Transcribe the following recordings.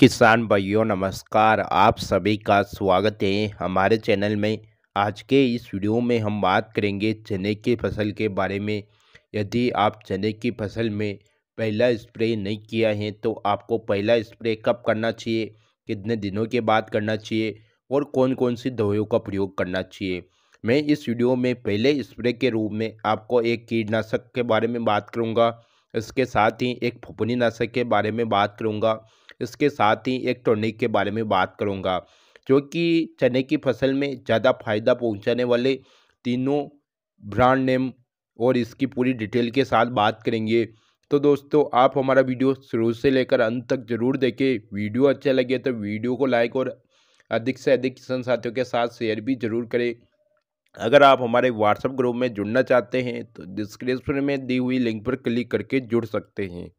किसान भाइयों नमस्कार आप सभी का स्वागत है हमारे चैनल में आज के इस वीडियो में हम बात करेंगे चने की फसल के बारे में यदि आप चने की फसल में पहला स्प्रे नहीं किया है तो आपको पहला स्प्रे कब करना चाहिए कितने दिनों के बाद करना चाहिए और कौन कौन सी दवाइयों का प्रयोग करना चाहिए मैं इस वीडियो में पहले स्प्रे के रूप में आपको एक कीटनाशक के बारे में बात करूँगा इसके साथ ही एक नाशक के बारे में बात करूँगा इसके साथ ही एक टोनिक के बारे में बात करूँगा जो कि चने की फसल में ज़्यादा फायदा पहुँचाने वाले तीनों ब्रांड नेम और इसकी पूरी डिटेल के साथ बात करेंगे तो दोस्तों आप हमारा वीडियो शुरू से लेकर अंत तक जरूर देखें वीडियो अच्छा लगे तो वीडियो को लाइक और अधिक से अधिक किसान साथियों के साथ शेयर भी जरूर करें अगर आप हमारे व्हाट्सएप ग्रुप में जुड़ना चाहते हैं तो डिस्क्रिप्शन में दी हुई लिंक पर क्लिक करके जुड़ सकते हैं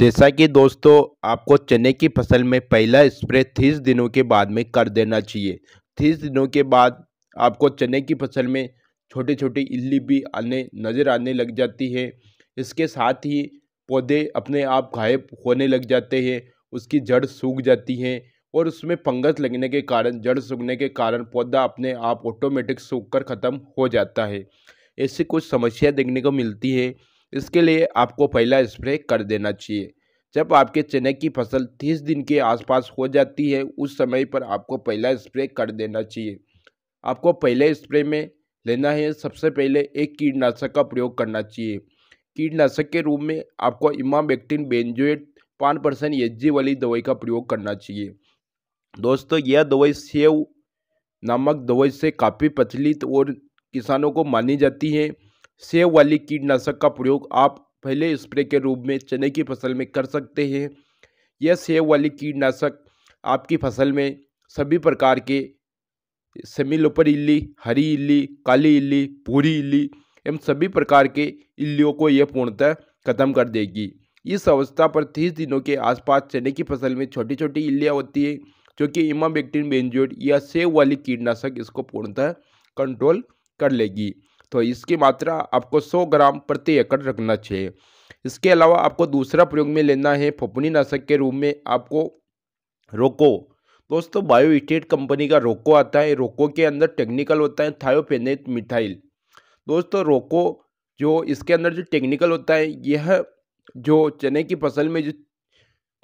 जैसा कि दोस्तों आपको चने की फसल में पहला स्प्रे तीस दिनों के बाद में कर देना चाहिए तीस दिनों के बाद आपको चने की फसल में छोटी छोटी इल्ली भी आने नज़र आने लग जाती है इसके साथ ही पौधे अपने आप गायब होने लग जाते हैं उसकी जड़ सूख जाती है और उसमें फंगस लगने के कारण जड़ सूखने के कारण पौधा अपने आप ऑटोमेटिक सूख कर ख़त्म हो जाता है ऐसी कुछ समस्या देखने को मिलती है इसके लिए आपको पहला स्प्रे कर देना चाहिए जब आपके चने की फसल तीस दिन के आसपास हो जाती है उस समय पर आपको पहला स्प्रे कर देना चाहिए आपको पहले स्प्रे में लेना है सबसे पहले एक कीटनाशक का प्रयोग करना चाहिए कीटनाशक के रूप में आपको इमाबेक्टिन बेंजोएट पाँच परसेंट एच वाली दवाई का प्रयोग करना चाहिए दोस्तों यह दवाई सेव नामक दवाई से काफ़ी प्रचलित और किसानों को मानी जाती है सेब वाली कीटनाशक का प्रयोग आप पहले स्प्रे के रूप में चने की फसल में कर सकते हैं यह सेब वाली कीटनाशक आपकी फसल में सभी प्रकार के सेमिलोपर इली हरी इली काली इली भूरी इली एवं सभी प्रकार के इलियों को यह पूर्णतः खत्म कर देगी इस अवस्था पर तीस दिनों के आसपास चने की फसल में छोटी छोटी इलियाँ होती है जो कि इमाबेक्टिन बेंजोड या सेब वाली कीटनाशक इसको पूर्णतः कंट्रोल कर लेगी तो इसकी मात्रा आपको 100 ग्राम प्रति एकड़ रखना चाहिए इसके अलावा आपको दूसरा प्रयोग में लेना है फपनी नाशक के रूप में आपको रोको दोस्तों बायो स्टेट कंपनी का रोको आता है रोको के अंदर टेक्निकल होता है थायोपेनेट मिथाइल दोस्तों रोको जो इसके अंदर जो टेक्निकल होता है यह जो चने की फसल में जो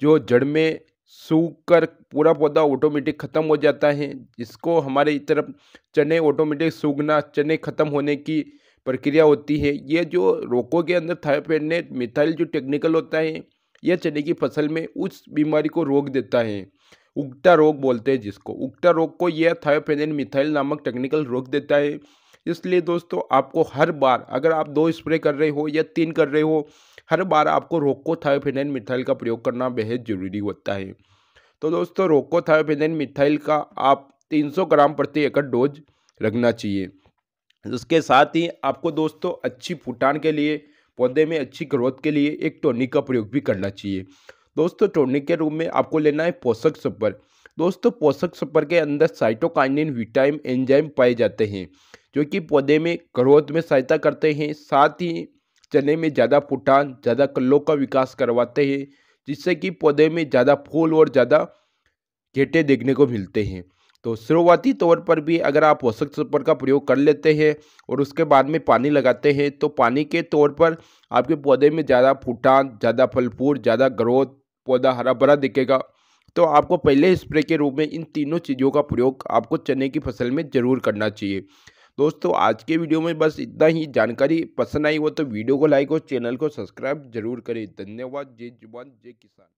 जो जड़ में सूख कर पूरा पौधा ऑटोमेटिक ख़त्म हो जाता है जिसको हमारे तरफ चने ऑटोमेटिक सूखना चने ख़त्म होने की प्रक्रिया होती है ये जो रोकों के अंदर थायपेडनेट मिथाइल जो टेक्निकल होता है यह चने की फसल में उस बीमारी को रोक देता है उगता रोग बोलते हैं जिसको उगता रोग को यह थायोफेनेन मिथाइल नामक टेक्निकल रोक देता है इसलिए दोस्तों आपको हर बार अगर आप दो स्प्रे कर रहे हो या तीन कर रहे हो हर बार आपको रोको थायोफेनेन मिथाइल का प्रयोग करना बेहद ज़रूरी होता है तो दोस्तों रोको थायोफेनेन मिथाइल का आप 300 ग्राम प्रति एकड़ डोज रखना चाहिए इसके साथ ही आपको दोस्तों अच्छी फुटान के लिए पौधे में अच्छी ग्रोथ के लिए एक टोनिक का प्रयोग भी करना चाहिए दोस्तों टोनिक के रूप में आपको लेना है पोषक सब्बर दोस्तों पोषक सपर के अंदर साइटोकाइनिन विटामिन एंजाइम पाए जाते हैं जो कि पौधे में ग्रोथ में सहायता करते हैं साथ ही चने में ज़्यादा पुटान ज़्यादा कल्लों का विकास करवाते हैं जिससे कि पौधे में ज़्यादा फूल और ज़्यादा घेटे देखने को मिलते हैं तो शुरुआती तौर पर भी अगर आप पोषक तत्व का प्रयोग कर लेते हैं और उसके बाद में पानी लगाते हैं तो पानी के तौर पर आपके पौधे में ज़्यादा फूटान ज़्यादा फलपूर ज़्यादा ग्रोथ पौधा हरा भरा दिखेगा तो आपको पहले स्प्रे के रूप में इन तीनों चीज़ों का प्रयोग आपको चने की फसल में ज़रूर करना चाहिए दोस्तों आज के वीडियो में बस इतना ही जानकारी पसंद आई हो तो वीडियो को लाइक और चैनल को सब्सक्राइब जरूर करें धन्यवाद जय जवान जय किसान